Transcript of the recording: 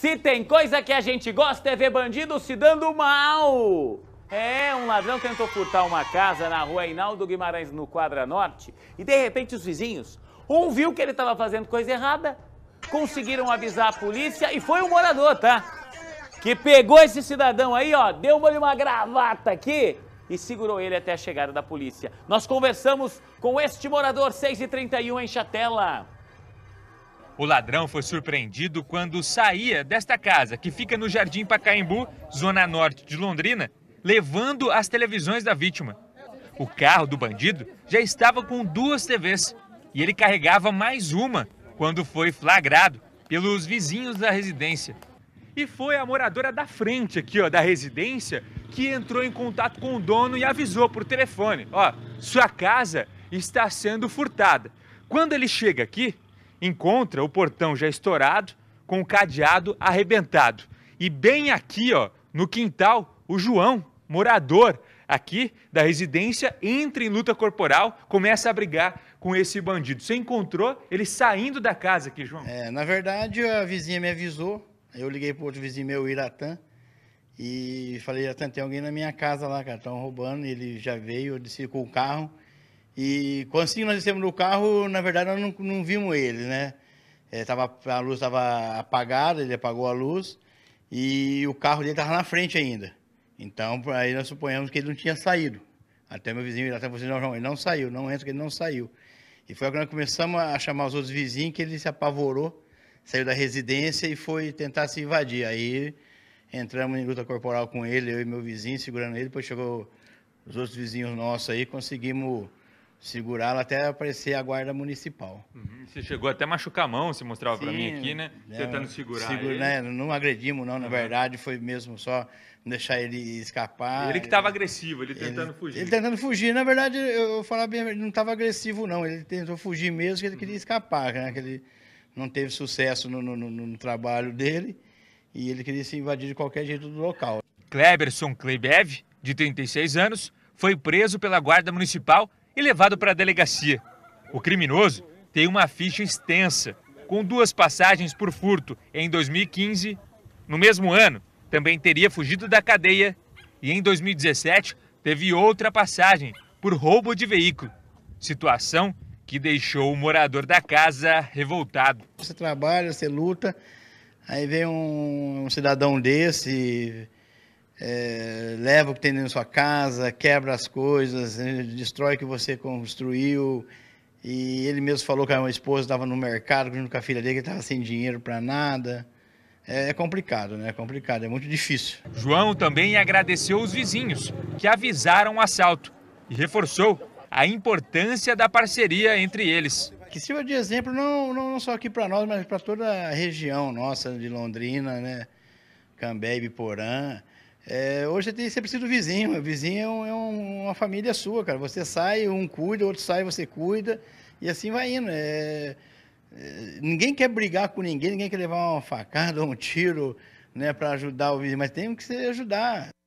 Se tem coisa que a gente gosta é ver bandido se dando mal. É, um ladrão tentou furtar uma casa na rua Hinaldo Guimarães, no Quadra Norte, e de repente os vizinhos, um viu que ele estava fazendo coisa errada, conseguiram avisar a polícia e foi um morador, tá? Que pegou esse cidadão aí, ó, deu-lhe uma gravata aqui e segurou ele até a chegada da polícia. Nós conversamos com este morador, 6h31 em Chatela. O ladrão foi surpreendido quando saía desta casa, que fica no Jardim Pacaembu, zona norte de Londrina, levando as televisões da vítima. O carro do bandido já estava com duas TVs e ele carregava mais uma quando foi flagrado pelos vizinhos da residência. E foi a moradora da frente aqui, ó, da residência, que entrou em contato com o dono e avisou por telefone: ó, sua casa está sendo furtada. Quando ele chega aqui, encontra o portão já estourado, com o cadeado arrebentado. E bem aqui, ó, no quintal, o João, morador aqui da residência, entra em luta corporal, começa a brigar com esse bandido. Você encontrou ele saindo da casa aqui, João? É, na verdade, a vizinha me avisou. Eu liguei para outro vizinho meu, Iratan, e falei: Iratan, tem alguém na minha casa lá, cara, estão roubando. Ele já veio, eu desci com o carro. E quando assim, nós descemos no carro, na verdade, nós não, não vimos ele, né? É, tava, a luz estava apagada, ele apagou a luz e o carro dele estava na frente ainda. Então, aí nós suponhamos que ele não tinha saído. Até meu vizinho, até você, não, João, ele não saiu, não entra que ele não saiu. E foi quando nós começamos a chamar os outros vizinhos que ele se apavorou, saiu da residência e foi tentar se invadir. Aí entramos em luta corporal com ele, eu e meu vizinho, segurando ele, depois chegou os outros vizinhos nossos aí, conseguimos segurá-la até aparecer a guarda municipal. Uhum. Você chegou até a machucar a mão, se mostrava para mim aqui, né? É, tentando segurar segura, ele. Né? Não agredimos, não. Na uhum. verdade, foi mesmo só deixar ele escapar. Ele que estava agressivo, ele tentando ele, fugir. Ele tentando fugir. Na verdade, eu vou falar bem, ele não estava agressivo, não. Ele tentou fugir mesmo, que ele queria uhum. escapar, né? Que ele não teve sucesso no, no, no, no trabalho dele e ele queria se invadir de qualquer jeito do local. Kleberson Klebev, de 36 anos, foi preso pela Guarda Municipal e levado para a delegacia. O criminoso tem uma ficha extensa, com duas passagens por furto em 2015. No mesmo ano, também teria fugido da cadeia e em 2017 teve outra passagem por roubo de veículo. Situação que deixou o morador da casa revoltado. Você trabalha, você luta, aí vem um, cidadão desse é, leva o que tem dentro da sua casa, quebra as coisas, né, destrói o que você construiu. E ele mesmo falou que a minha esposa estava no mercado junto com a filha dele, que estava sem dinheiro para nada. É, é complicado, né? É complicado, é muito difícil. João também agradeceu os vizinhos que avisaram o assalto e reforçou a importância da parceria entre eles. Que sirva de exemplo não, não só aqui para nós, mas para toda a região nossa de Londrina, né? Cambé e Biporã. É, hoje você, tem, precisa do vizinho. O vizinho é, um, é uma família sua, cara. Você sai, um cuida, outro sai, você cuida. E assim vai indo. É, é ninguém quer brigar com ninguém, ninguém quer levar uma facada ou um tiro né, para ajudar o vizinho, mas tem que se ajudar.